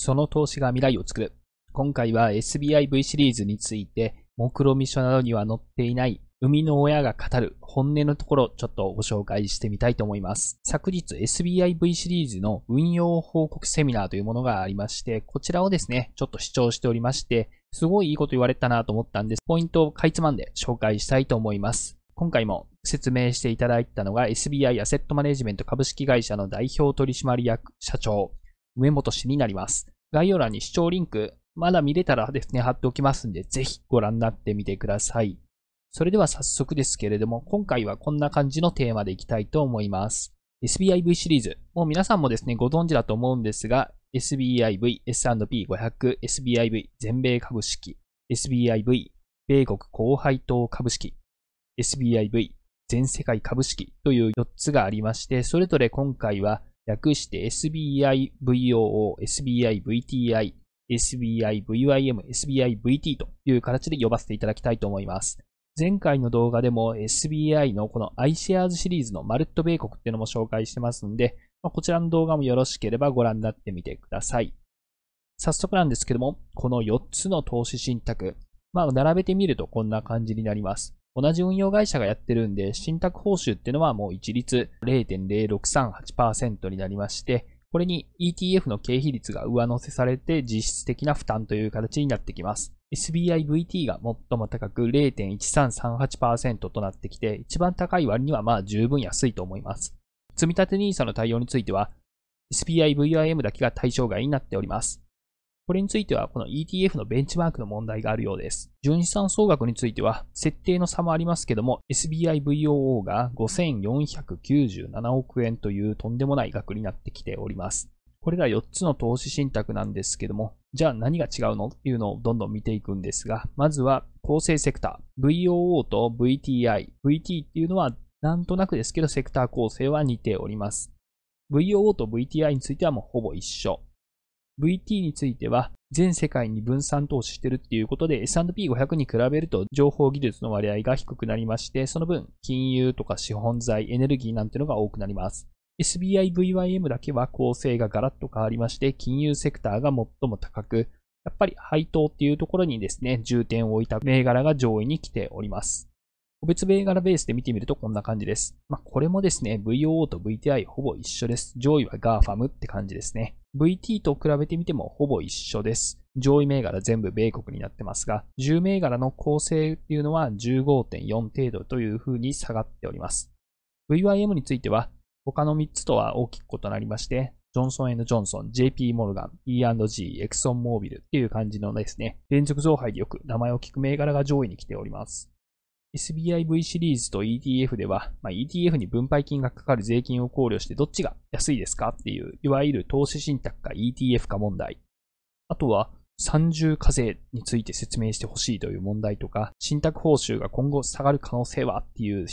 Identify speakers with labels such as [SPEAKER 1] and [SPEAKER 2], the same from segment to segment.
[SPEAKER 1] その投資が未来を作る。今回は SBIV シリーズについて、目論見書などには載っていない生みの親が語る本音のところちょっとご紹介してみたいと思います。昨日 SBIV シリーズの運用報告セミナーというものがありまして、こちらをですね、ちょっと視聴しておりまして、すごいいいこと言われたなと思ったんです、ポイントをかいつまんで紹介したいと思います。今回も説明していただいたのが SBI アセットマネジメント株式会社の代表取締役社長、梅本氏になります。概要欄に視聴リンク、まだ見れたらですね、貼っておきますんで、ぜひご覧になってみてください。それでは早速ですけれども、今回はこんな感じのテーマでいきたいと思います。SBIV シリーズ。もう皆さんもですね、ご存知だと思うんですが、SBIV、S&P500、SBIV、全米株式、SBIV、米国後配当株式、SBIV、全世界株式という4つがありまして、それぞれ今回は略して SBIVOO、SBIVTI、SBIVIM、SBIVT という形で呼ばせていただきたいと思います。前回の動画でも SBI のこの iShares シリーズのマルット米国っていうのも紹介してますんで、こちらの動画もよろしければご覧になってみてください。早速なんですけども、この4つの投資信託、まあ、並べてみるとこんな感じになります。同じ運用会社がやってるんで、信託報酬っていうのはもう一律0.0638%になりまして、これに ETF の経費率が上乗せされて実質的な負担という形になってきます。SBIVT が最も高く0.1338%となってきて、一番高い割にはまあ十分安いと思います。積立 NISA の対応については、SBIVIM だけが対象外になっております。これについては、この ETF のベンチマークの問題があるようです。純資産総額については、設定の差もありますけども、SBIVOO が5497億円というとんでもない額になってきております。これら4つの投資信託なんですけども、じゃあ何が違うのっていうのをどんどん見ていくんですが、まずは構成セクター。VOO と VTI。VT っていうのはなんとなくですけど、セクター構成は似ております。VOO と VTI についてはもうほぼ一緒。VT については、全世界に分散投資してるっていうことで S&P500 に比べると情報技術の割合が低くなりまして、その分金融とか資本財、エネルギーなんてのが多くなります。SBIVYM だけは構成がガラッと変わりまして、金融セクターが最も高く、やっぱり配当っていうところにですね、重点を置いた銘柄が上位に来ております。個別銘柄ベースで見てみるとこんな感じです。まあ、これもですね、VOO と VTI ほぼ一緒です。上位は GAFAM って感じですね。VT と比べてみてもほぼ一緒です。上位銘柄全部米国になってますが、10銘柄の構成っていうのは15.4程度という風に下がっております。VYM については、他の3つとは大きく異なりまして、ジョンソンジョンソン、JP モルガン、E&G、エクソンモービルっていう感じのですね、連続増配でよく名前を聞く銘柄が上位に来ております。SBIV シリーズと ETF では、まあ、ETF に分配金がかかる税金を考慮してどっちが安いですかっていう、いわゆる投資信託か ETF か問題。あとは、三重課税について説明してほしいという問題とか、信託報酬が今後下がる可能性はっていう、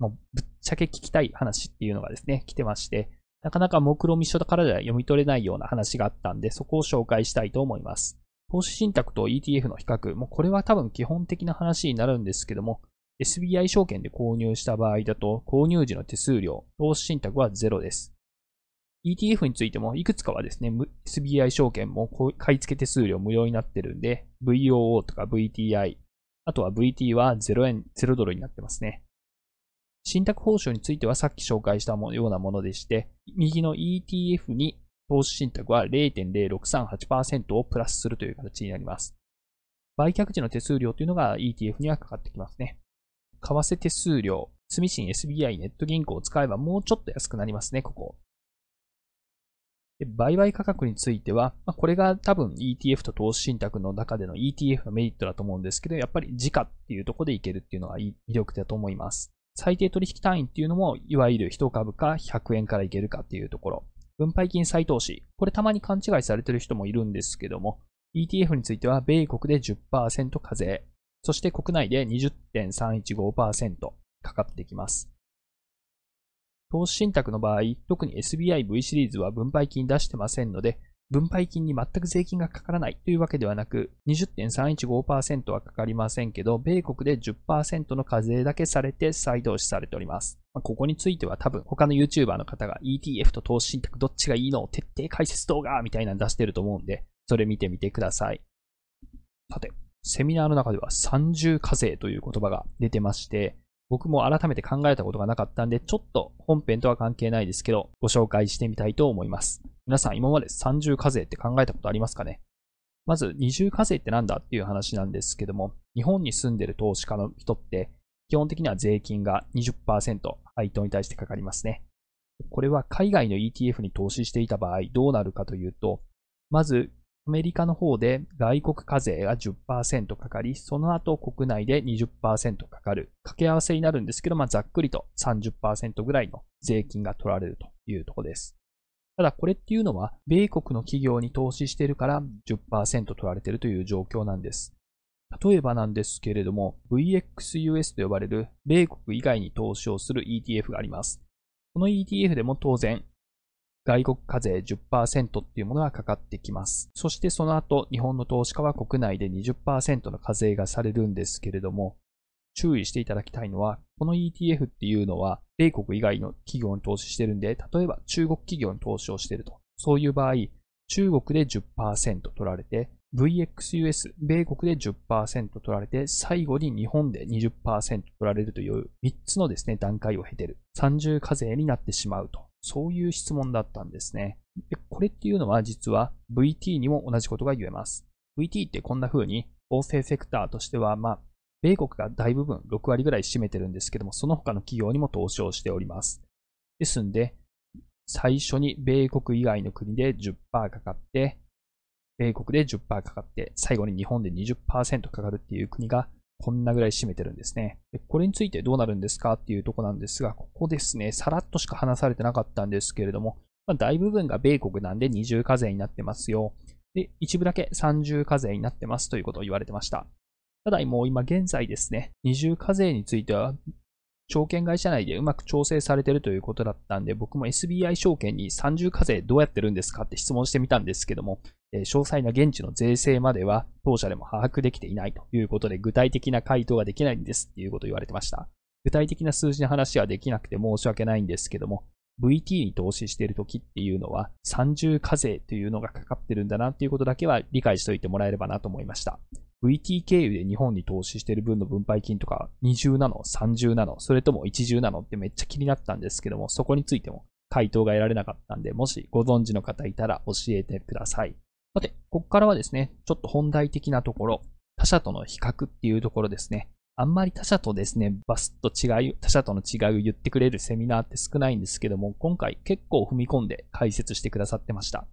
[SPEAKER 1] もうぶっちゃけ聞きたい話っていうのがですね、来てまして、なかなか目論見書からでは読み取れないような話があったんで、そこを紹介したいと思います。投資信託と ETF の比較、もうこれは多分基本的な話になるんですけども、SBI 証券で購入した場合だと、購入時の手数料、投資信託はゼロです。ETF についても、いくつかはですね、SBI 証券も買い付け手数料無料になってるんで、VOO とか VTI、あとは VT は0円、0ドルになってますね。信託報酬についてはさっき紹介したようなものでして、右の ETF に投資信託は0.0638%をプラスするという形になります。売却時の手数料というのが ETF にはかかってきますね。為替手数料、住信 SBI ネット銀行を使えばもうちょっと安くなりますね、ここ。で売買価格については、まあ、これが多分 ETF と投資信託の中での ETF のメリットだと思うんですけど、やっぱり時価っていうところでいけるっていうのが魅力だと思います。最低取引単位っていうのも、いわゆる1株か100円からいけるかっていうところ。分配金再投資。これたまに勘違いされてる人もいるんですけども、ETF については米国で10%課税、そして国内で20.315%かかってきます。投資信託の場合、特に SBIV シリーズは分配金出してませんので、分配金に全く税金がかからないというわけではなく、20.315%はかかりませんけど、米国で10%の課税だけされて再投資されております。まあ、ここについては多分他の YouTuber の方が ETF と投資信託どっちがいいのを徹底解説動画みたいなの出してると思うんで、それ見てみてください。さて、セミナーの中では三重課税という言葉が出てまして、僕も改めて考えたことがなかったんで、ちょっと本編とは関係ないですけど、ご紹介してみたいと思います。皆さん今まで三重課税って考えたことありますかねまず二重課税ってなんだっていう話なんですけども、日本に住んでる投資家の人って、基本的には税金が20%配当に対してかかりますね。これは海外の ETF に投資していた場合どうなるかというと、まずアメリカの方で外国課税が10%かかり、その後国内で20%かかる。掛け合わせになるんですけど、まあ、ざっくりと30%ぐらいの税金が取られるというところです。ただこれっていうのは、米国の企業に投資してるから10%取られてるという状況なんです。例えばなんですけれども、VXUS と呼ばれる米国以外に投資をする ETF があります。この ETF でも当然、外国課税10%っていうものがかかってきます。そしてその後、日本の投資家は国内で20%の課税がされるんですけれども、注意していただきたいのは、この ETF っていうのは、米国以外の企業に投資してるんで、例えば中国企業に投資をしてると。そういう場合、中国で10%取られて、VXUS、米国で10%取られて、最後に日本で20%取られるという3つのですね、段階を経てる。三0課税になってしまうと。そういう質問だったんですね。でこれっていうのは実は VT にも同じことが言えます。VT ってこんな風に、合成セクターとしては、まあ、米国が大部分6割ぐらい占めてるんですけども、その他の企業にも投資をしております。ですんで、最初に米国以外の国で10%かかって、米国で10%かかって、最後に日本で20%かかるっていう国がこんなぐらい占めてるんですね。これについてどうなるんですかっていうとこなんですが、ここですね、さらっとしか話されてなかったんですけれども、まあ、大部分が米国なんで二重課税になってますよ。で、一部だけ三重課税になってますということを言われてました。ただ、もう今現在ですね、二重課税については、証券会社内でうまく調整されてるということだったんで、僕も SBI 証券に三重課税どうやってるんですかって質問してみたんですけども、えー、詳細な現地の税制までは当社でも把握できていないということで、具体的な回答ができないんですっていうことを言われてました。具体的な数字の話はできなくて申し訳ないんですけども、VT に投資している時っていうのは、三重課税というのがかかってるんだなっていうことだけは理解しておいてもらえればなと思いました。VT 経由で日本に投資してる分の分配金とか二重なの三重なのそれとも一重なのってめっちゃ気になったんですけども、そこについても回答が得られなかったんで、もしご存知の方いたら教えてください。さて、ここからはですね、ちょっと本題的なところ、他者との比較っていうところですね。あんまり他者とですね、バスッと違い、他者との違いを言ってくれるセミナーって少ないんですけども、今回結構踏み込んで解説してくださってました。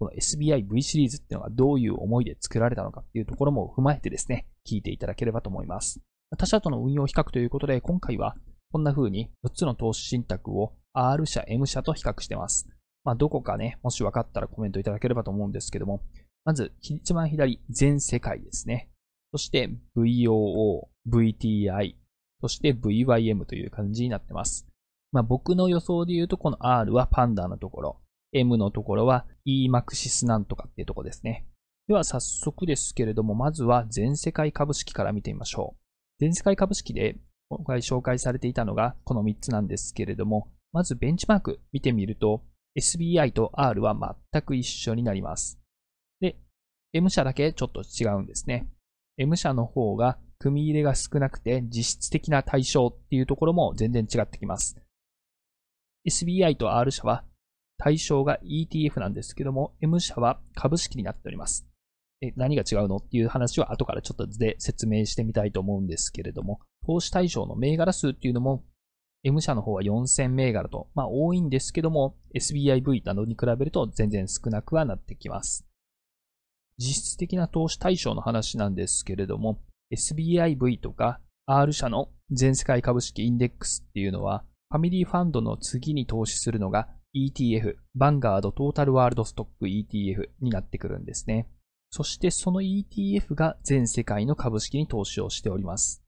[SPEAKER 1] この SBIV シリーズっていうのがどういう思いで作られたのかっていうところも踏まえてですね、聞いていただければと思います。他社との運用比較ということで、今回はこんな風に4つの投資信託を R 社、M 社と比較してます。まあ、どこかね、もし分かったらコメントいただければと思うんですけども、まず、一番左、全世界ですね。そして VOO、VTI、そして VYM という感じになってます。まあ、僕の予想で言うと、この R はパンダのところ、M のところは EMAXIS なんとかっていうところですね。では早速ですけれども、まずは全世界株式から見てみましょう。全世界株式で今回紹介されていたのがこの3つなんですけれども、まずベンチマーク見てみると、SBI と R は全く一緒になります。で、M 社だけちょっと違うんですね。M 社の方が組み入れが少なくて実質的な対象っていうところも全然違ってきます。SBI と R 社は対象が ETF なんですけども、M 社は株式になっております。え、何が違うのっていう話は後からちょっと図で説明してみたいと思うんですけれども、投資対象の銘柄数っていうのも、M 社の方は4000銘柄と、まあ多いんですけども、SBIV などに比べると全然少なくはなってきます。実質的な投資対象の話なんですけれども、SBIV とか R 社の全世界株式インデックスっていうのは、ファミリーファンドの次に投資するのが ETF、バンガードトータルワールドストック ETF になってくるんですね。そしてその ETF が全世界の株式に投資をしております。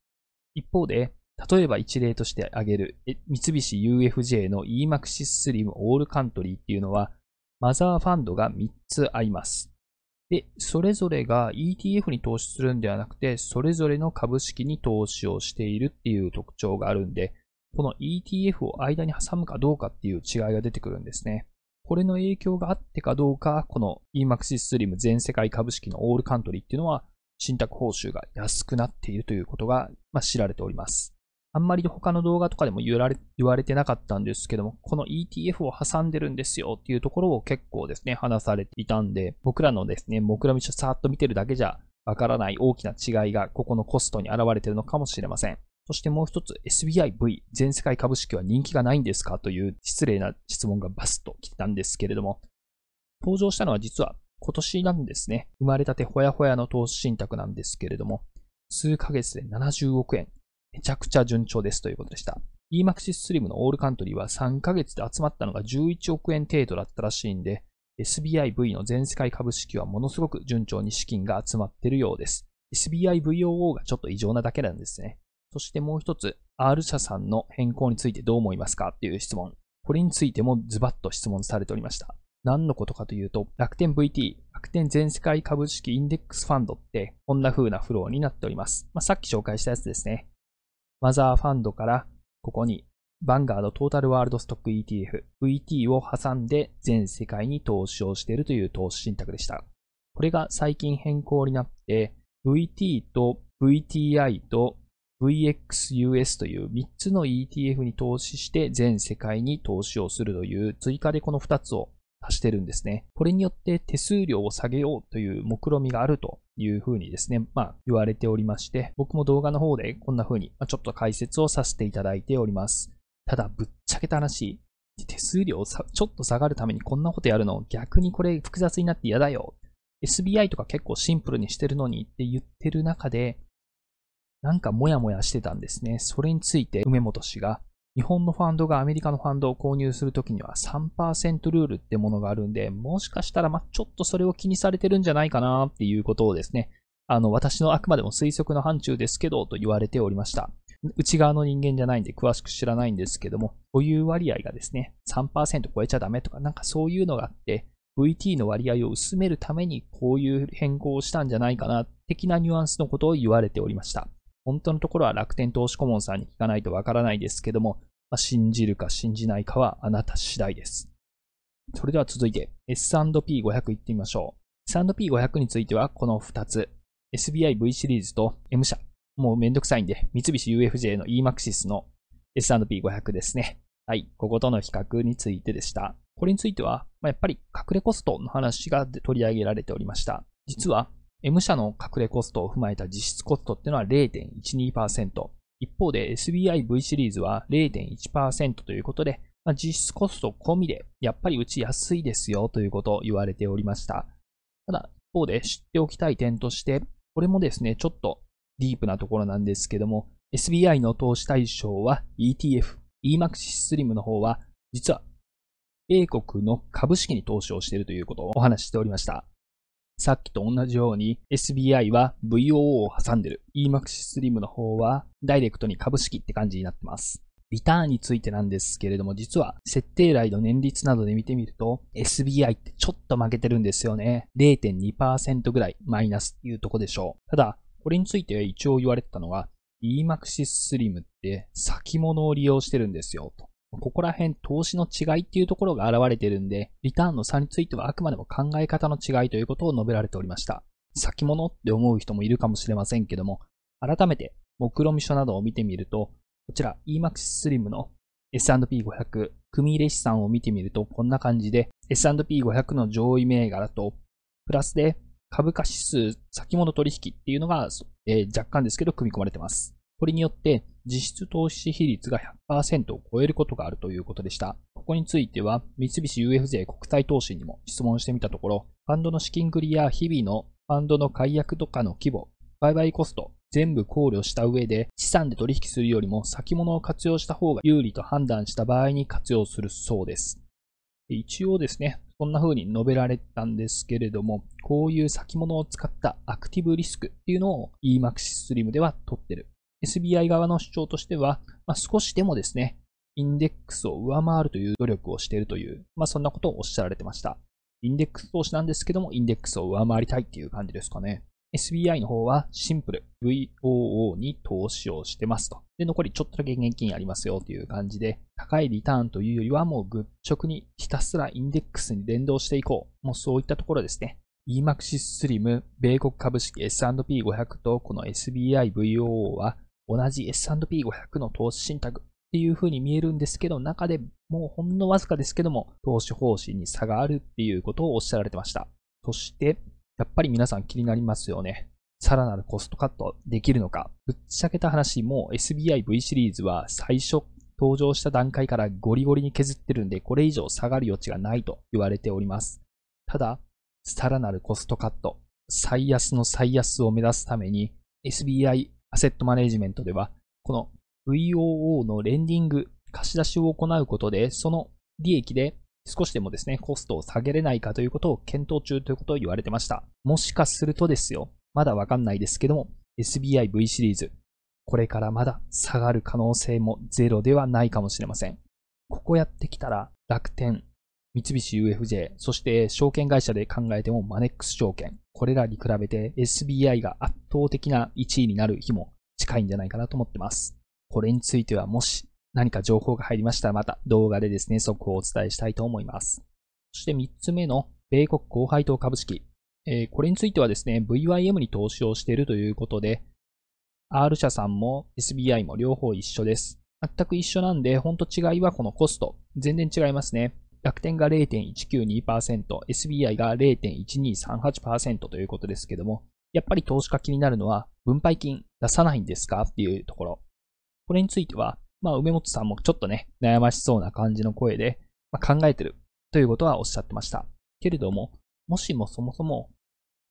[SPEAKER 1] 一方で、例えば一例として挙げる三菱 UFJ の EMAXIS Slim All Country っていうのは、マザーファンドが3つあります。で、それぞれが ETF に投資するんではなくて、それぞれの株式に投資をしているっていう特徴があるんで、この ETF を間に挟むかどうかっていう違いが出てくるんですね。これの影響があってかどうか、この EMAXIS SLIM 全世界株式のオールカントリーっていうのは、信託報酬が安くなっているということが、まあ、知られております。あんまり他の動画とかでも言われ言われてなかったんですけども、この ETF を挟んでるんですよっていうところを結構ですね、話されていたんで、僕らのですね、目論見書さーっと見てるだけじゃわからない大きな違いが、ここのコストに現れてるのかもしれません。そしてもう一つ SBIV 全世界株式は人気がないんですかという失礼な質問がバスッと来たんですけれども、登場したのは実は今年なんですね。生まれたてほやほやの投資信託なんですけれども、数ヶ月で70億円。めちゃくちゃ順調ですということでした。EMAXIS SLIM のオールカントリーは3ヶ月で集まったのが11億円程度だったらしいんで、SBIV の全世界株式はものすごく順調に資金が集まっているようです。SBIVOO がちょっと異常なだけなんですね。そしてもう一つ、R 社さんの変更についてどう思いますかっていう質問。これについてもズバッと質問されておりました。何のことかというと、楽天 VT、楽天全世界株式インデックスファンドって、こんな風なフローになっております。まあ、さっき紹介したやつですね。マザーファンドから、ここに、バンガードトータルワールドストック ETF、VT を挟んで全世界に投資をしているという投資信託でした。これが最近変更になって、VT と VTI と VXUS という3つの ETF に投資して全世界に投資をするという追加でこの2つを足してるんですね。これによって手数料を下げようという目論みがあるというふうにですね、まあ言われておりまして、僕も動画の方でこんなふうにちょっと解説をさせていただいております。ただぶっちゃけた話、手数料をちょっと下がるためにこんなことやるの逆にこれ複雑になって嫌だよ。SBI とか結構シンプルにしてるのにって言ってる中で、なんかモヤモヤしてたんですね。それについて梅本氏が、日本のファンドがアメリカのファンドを購入するときには3%ルールってものがあるんで、もしかしたら、ま、ちょっとそれを気にされてるんじゃないかなっていうことをですね、あの、私のあくまでも推測の範疇ですけど、と言われておりました。内側の人間じゃないんで詳しく知らないんですけども、保有割合がですね、3%超えちゃダメとか、なんかそういうのがあって、VT の割合を薄めるためにこういう変更をしたんじゃないかな、的なニュアンスのことを言われておりました。本当のところは楽天投資顧問さんに聞かないとわからないですけども、まあ、信じるか信じないかはあなた次第です。それでは続いて S&P500 行ってみましょう。S&P500 についてはこの2つ、SBIV シリーズと M 社。もうめんどくさいんで、三菱 UFJ の EMAXIS の S&P500 ですね。はい、こことの比較についてでした。これについては、まあ、やっぱり隠れコストの話が取り上げられておりました。実は M 社の隠れコストを踏まえた実質コストっていうのは0.12%。一方で SBIV シリーズは0.1%ということで、まあ、実質コスト込みで、やっぱりうち安いですよということを言われておりました。ただ、一方で知っておきたい点として、これもですね、ちょっとディープなところなんですけども、SBI の投資対象は ETF、EMAXIS SLIM の方は、実は、英国の株式に投資をしているということをお話ししておりました。さっきと同じように SBI は VOO を挟んでる。EMAX Slim の方はダイレクトに株式って感じになってます。リターンについてなんですけれども、実は設定来の年率などで見てみると、SBI ってちょっと負けてるんですよね。0.2%ぐらいマイナスっていうとこでしょう。ただ、これについて一応言われてたのは、e m a x Slim って先物を利用してるんですよ、と。ここら辺投資の違いっていうところが現れているんで、リターンの差についてはあくまでも考え方の違いということを述べられておりました。先物って思う人もいるかもしれませんけども、改めて目論見書などを見てみると、こちら EMAX Slim の S&P500 組入れ資産を見てみるとこんな感じで S&P500 の上位銘柄と、プラスで株価指数先物取引っていうのが、えー、若干ですけど組み込まれてます。これによって実質投資比率が100%を超えることがあるということでした。ここについては、三菱 UFJ 国際投資にも質問してみたところ、ファンドの資金繰りや日々のファンドの解約とかの規模、売買コスト、全部考慮した上で資産で取引するよりも先物を活用した方が有利と判断した場合に活用するそうです。一応ですね、そんな風に述べられたんですけれども、こういう先物を使ったアクティブリスクっていうのを EMAX スリムでは取ってる SBI 側の主張としては、まあ、少しでもですね、インデックスを上回るという努力をしているという、まあ、そんなことをおっしゃられてました。インデックス投資なんですけども、インデックスを上回りたいっていう感じですかね。SBI の方はシンプル、VOO に投資をしてますと。で、残りちょっとだけ現金ありますよという感じで、高いリターンというよりはもう愚直にひたすらインデックスに連動していこう。もうそういったところですね。EMAXIS SLIM、米国株式 S&P500 とこの SBI VOO は同じ S&P500 の投資信託っていう風に見えるんですけど、中でもうほんのわずかですけども、投資方針に差があるっていうことをおっしゃられてました。そして、やっぱり皆さん気になりますよね。さらなるコストカットできるのか。ぶっちゃけた話、もう SBIV シリーズは最初登場した段階からゴリゴリに削ってるんで、これ以上下がる余地がないと言われております。ただ、さらなるコストカット、最安の最安を目指すために、SBI アセットマネジメントでは、この VOO のレンディング、貸し出しを行うことで、その利益で少しでもですね、コストを下げれないかということを検討中ということを言われてました。もしかするとですよ、まだわかんないですけども、SBIV シリーズ、これからまだ下がる可能性もゼロではないかもしれません。ここやってきたら楽天、三菱 UFJ、そして証券会社で考えてもマネックス証券、これらに比べて SBI が圧倒的な1位になる日も近いんじゃないかなと思ってます。これについてはもし何か情報が入りましたらまた動画でですね、速報をお伝えしたいと思います。そして3つ目の米国高配当株式。えー、これについてはですね、VYM に投資をしているということで、R 社さんも SBI も両方一緒です。全く一緒なんで、ほんと違いはこのコスト。全然違いますね。楽天が0.192%、SBI が0.1238%ということですけども、やっぱり投資家気になるのは、分配金出さないんですかっていうところ。これについては、まあ、梅本さんもちょっとね、悩ましそうな感じの声で、まあ、考えてるということはおっしゃってました。けれども、もしもそもそも、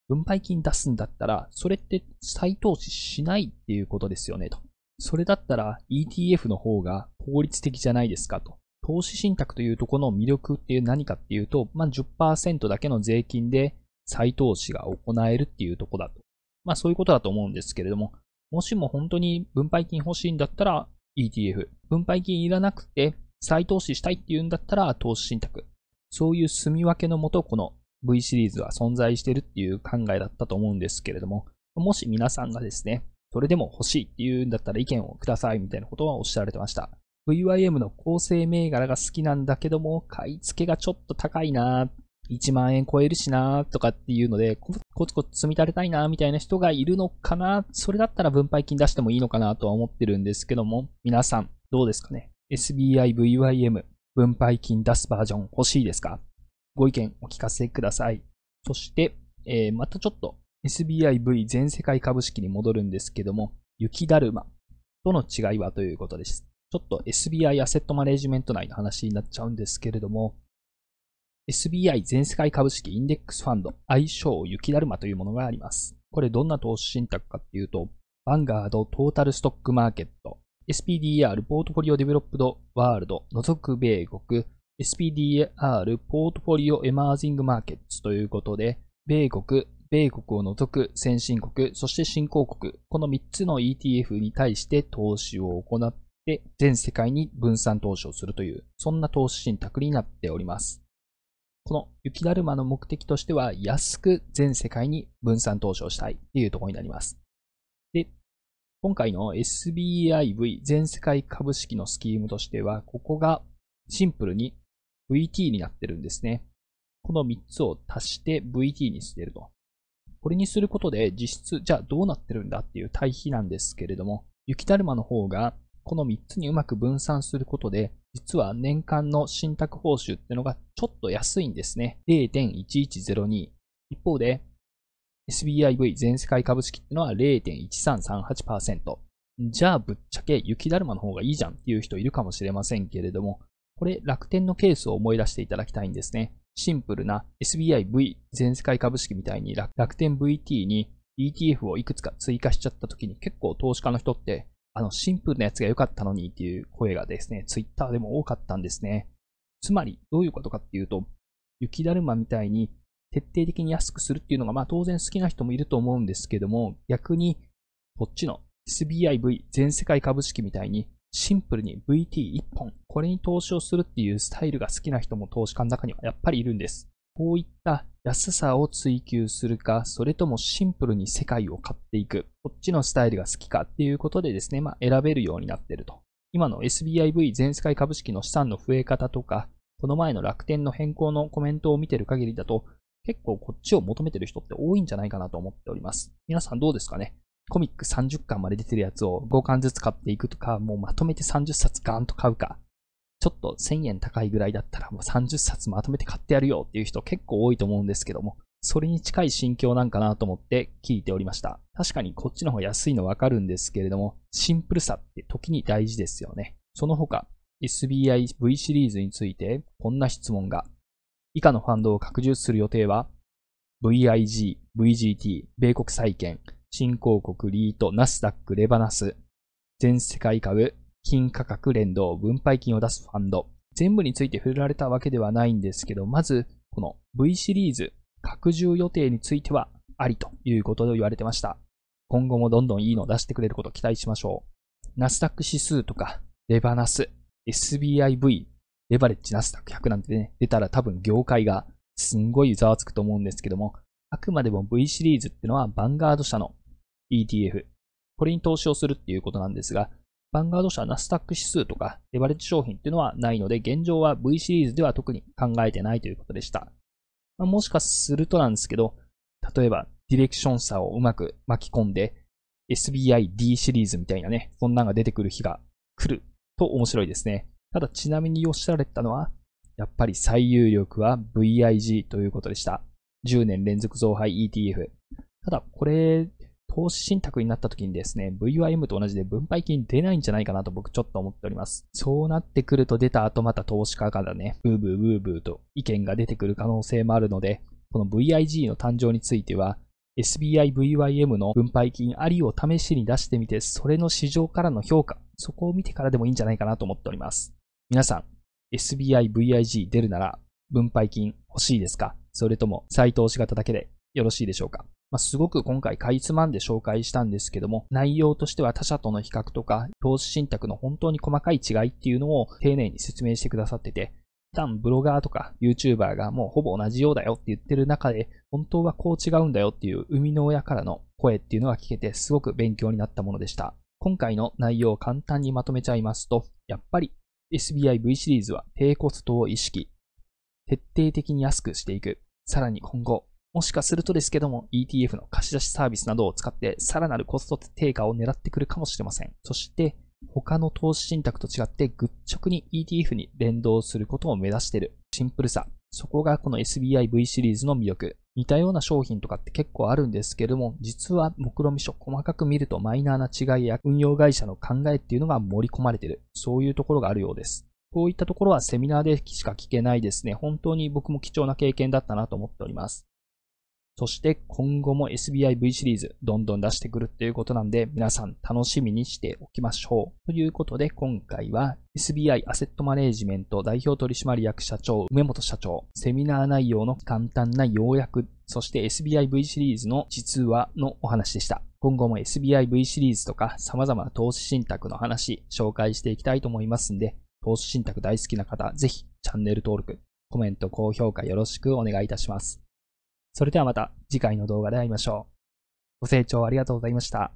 [SPEAKER 1] 分配金出すんだったら、それって再投資しないっていうことですよね、と。それだったら ETF の方が効率的じゃないですか、と。投資信託というところの魅力っていう何かっていうと、まあ、10%だけの税金で再投資が行えるっていうとこだと。まあ、そういうことだと思うんですけれども、もしも本当に分配金欲しいんだったら ETF。分配金いらなくて再投資したいっていうんだったら投資信託。そういう住み分けのもと、この V シリーズは存在してるっていう考えだったと思うんですけれども、もし皆さんがですね、それでも欲しいっていうんだったら意見をくださいみたいなことはおっしゃられてました。VYM の構成銘柄が好きなんだけども、買い付けがちょっと高いな、1万円超えるしな、とかっていうので、コツコツ積み立てたいな、みたいな人がいるのかな、それだったら分配金出してもいいのかなとは思ってるんですけども、皆さん、どうですかね ?SBI VYM 分配金出すバージョン欲しいですかご意見お聞かせください。そして、えー、またちょっと SBIV 全世界株式に戻るんですけども、雪だるまとの違いはということです。ちょっと SBI アセットマネジメント内の話になっちゃうんですけれども、SBI 全世界株式インデックスファンド、愛称雪だるまというものがあります。これどんな投資信託かっていうと、バンガードトータルストックマーケット、SPDR ポートフォリオデベロップドワールド、除く米国、SPDR ポートフォリオエマージングマーケットということで、米国、米国を除く先進国、そして新興国、この3つの ETF に対して投資を行っで、全世界に分散投資をするという、そんな投資信託になっております。この雪だるまの目的としては、安く全世界に分散投資をしたいっていうところになります。で、今回の SBIV 全世界株式のスキームとしては、ここがシンプルに VT になってるんですね。この3つを足して VT にしてると。これにすることで実質、じゃあどうなってるんだっていう対比なんですけれども、雪だるまの方がこの3つにうまく分散することで、実は年間の信託報酬ってのがちょっと安いんですね。0.1102。一方で、SBIV 全世界株式ってのは0.1338%。じゃあぶっちゃけ雪だるまの方がいいじゃんっていう人いるかもしれませんけれども、これ楽天のケースを思い出していただきたいんですね。シンプルな SBIV 全世界株式みたいに楽天 VT に ETF をいくつか追加しちゃった時に結構投資家の人ってあの、シンプルなやつが良かったのにっていう声がですね、ツイッターでも多かったんですね。つまり、どういうことかっていうと、雪だるまみたいに徹底的に安くするっていうのが、まあ当然好きな人もいると思うんですけども、逆に、こっちの SBIV 全世界株式みたいに、シンプルに VT1 本、これに投資をするっていうスタイルが好きな人も投資家の中にはやっぱりいるんです。こういった安さを追求するか、それともシンプルに世界を買っていく、こっちのスタイルが好きかっていうことでですね、まあ、選べるようになってると。今の SBIV 全世界株式の資産の増え方とか、この前の楽天の変更のコメントを見てる限りだと、結構こっちを求めてる人って多いんじゃないかなと思っております。皆さんどうですかねコミック30巻まで出てるやつを5巻ずつ買っていくとか、もうまとめて30冊ガーンと買うか、ちょっと1000円高いぐらいだったら、もう30冊まとめて買ってやるよっていう人結構多いと思うんですけども、それに近い心境なんかなと思って聞いておりました。確かにこっちの方安いのわかるんですけれども、シンプルさって時に大事ですよね。その他、SBIV シリーズについてこんな質問が。以下のファンドを拡充する予定は ?VIG、VGT、米国債券、新興国、リート、ナスダック、レバナス、全世界株、金価格連動分配金を出すファンド、全部について触れられたわけではないんですけど、まず、この V シリーズ、拡充予定についてはありということで言われてました。今後もどんどんいいのを出してくれることを期待しましょう。ナスダック指数とか、レバナス、SBIV、レバレッジナスダック100なんてね、出たら多分業界がすんごいざわつくと思うんですけども、あくまでも V シリーズってのはバンガード社の ETF。これに投資をするっていうことなんですが、バンガード社ナスタック指数とかレバレッジ商品っていうのはないので、現状は V シリーズでは特に考えてないということでした。まあ、もしかするとなんですけど、例えばディレクション差をうまく巻き込んで、SBID シリーズみたいなね、そんなんが出てくる日が来ると面白いですね。ただちなみにおっしゃられたのは、やっぱり最有力は VIG ということでした。10年連続増配 ETF。ただこれ投資信託になった時にですね、VYM と同じで分配金出ないんじゃないかなと僕ちょっと思っております。そうなってくると出た後また投資家からね、ブーブーブーブーと意見が出てくる可能性もあるので、この VIG の誕生については、SBIVYM の分配金ありを試しに出してみて、それの市場からの評価、そこを見てからでもいいんじゃないかなと思っております。皆さん、SBIVIG 出るなら分配金欲しいですかそれとも再投資型だけでよろしいでしょうかまあ、すごく今回かいつまんで紹介したんですけども、内容としては他社との比較とか、投資信託の本当に細かい違いっていうのを丁寧に説明してくださってて、普段ブロガーとか YouTuber がもうほぼ同じようだよって言ってる中で、本当はこう違うんだよっていう生みの親からの声っていうのが聞けてすごく勉強になったものでした。今回の内容を簡単にまとめちゃいますと、やっぱり SBIV シリーズは低コストを意識、徹底的に安くしていく、さらに今後もしかするとですけども、ETF の貸し出しサービスなどを使ってさらなるコスト低下を狙ってくるかもしれません。そして、他の投資信託と違ってょ直に ETF に連動することを目指している。シンプルさ。そこがこの SBIV シリーズの魅力。似たような商品とかって結構あるんですけども、実は目論見書細かく見るとマイナーな違いや運用会社の考えっていうのが盛り込まれている。そういうところがあるようです。こういったところはセミナーでしか聞けないですね。本当に僕も貴重な経験だったなと思っております。そして今後も SBIV シリーズどんどん出してくるっていうことなんで皆さん楽しみにしておきましょう。ということで今回は SBI アセットマネージメント代表取締役社長梅本社長セミナー内容の簡単な要約そして SBIV シリーズの実話のお話でした。今後も SBIV シリーズとか様々な投資信託の話紹介していきたいと思いますんで投資信託大好きな方ぜひチャンネル登録コメント、高評価よろしくお願いいたします。それではまた次回の動画で会いましょう。ご清聴ありがとうございました。